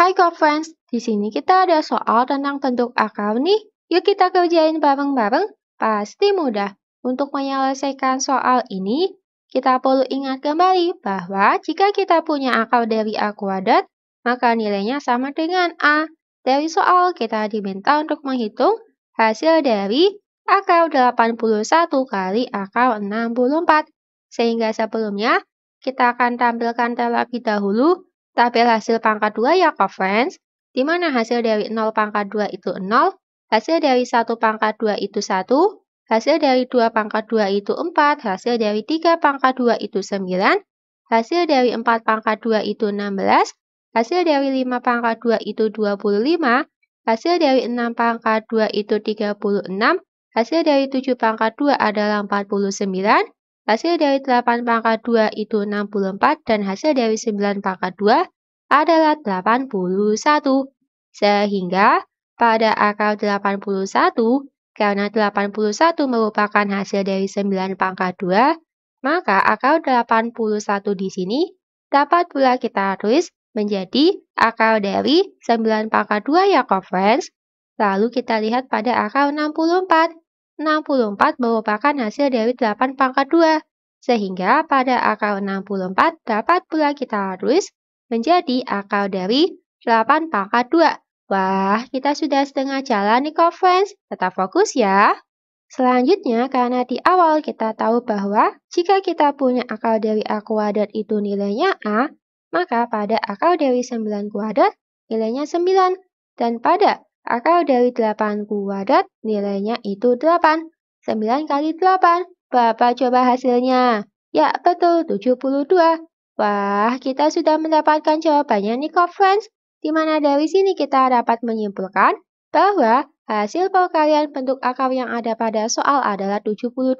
Hai girlfriends, friends, di sini kita ada soal tentang bentuk akar nih. Yuk kita kerjain bareng-bareng, pasti mudah. Untuk menyelesaikan soal ini, kita perlu ingat kembali bahwa jika kita punya akar dari A kuadrat, maka nilainya sama dengan A. Dari soal, kita diminta untuk menghitung hasil dari akar 81 kali akar 64. Sehingga sebelumnya, kita akan tampilkan terlebih dahulu Tabel hasil pangkat 2 ya, Fans, di mana hasil dari 0 pangkat 2 itu 0, hasil dari 1 pangkat 2 itu 1, hasil dari 2 pangkat 2 itu 4, hasil dari 3 pangkat 2 itu 9, hasil dari 4 pangkat 2 itu 16, hasil dari 5 pangkat 2 itu 25, hasil dari 6 pangkat 2 itu 36, hasil dari 7 pangkat 2 adalah 49, Hasil dari 8 pangkat 2 itu 64 dan hasil dari 9 pangkat 2 adalah 81. Sehingga pada akal 81, karena 81 merupakan hasil dari 9 pangkat 2, maka akal 81 di sini dapat pula kita tulis menjadi akal dari 9 pangkat 2 ya conference. Lalu kita lihat pada akal 64. 64 merupakan hasil dari 8 pangkat 2, sehingga pada akar 64 dapat pula kita tulis menjadi akar dari 8 pangkat 2. Wah, kita sudah setengah jalan nih kok friends, tetap fokus ya. Selanjutnya, karena di awal kita tahu bahwa jika kita punya akar dari A kuadrat itu nilainya A, maka pada akar dari 9 kuadrat nilainya 9. Dan pada Akar dari 8 kuadrat nilainya itu 8. 9 kali 8. Bapak coba hasilnya? Ya, betul, 72. Wah, kita sudah mendapatkan jawabannya nih, kok, friends. Di mana dari sini kita dapat menyimpulkan bahwa hasil perkalian bentuk akar yang ada pada soal adalah 72.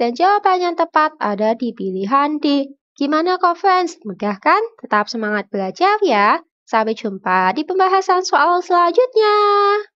Dan jawaban yang tepat ada di pilihan D. Gimana kok, friends? kan? Tetap semangat belajar ya. Sampai jumpa di pembahasan soal selanjutnya.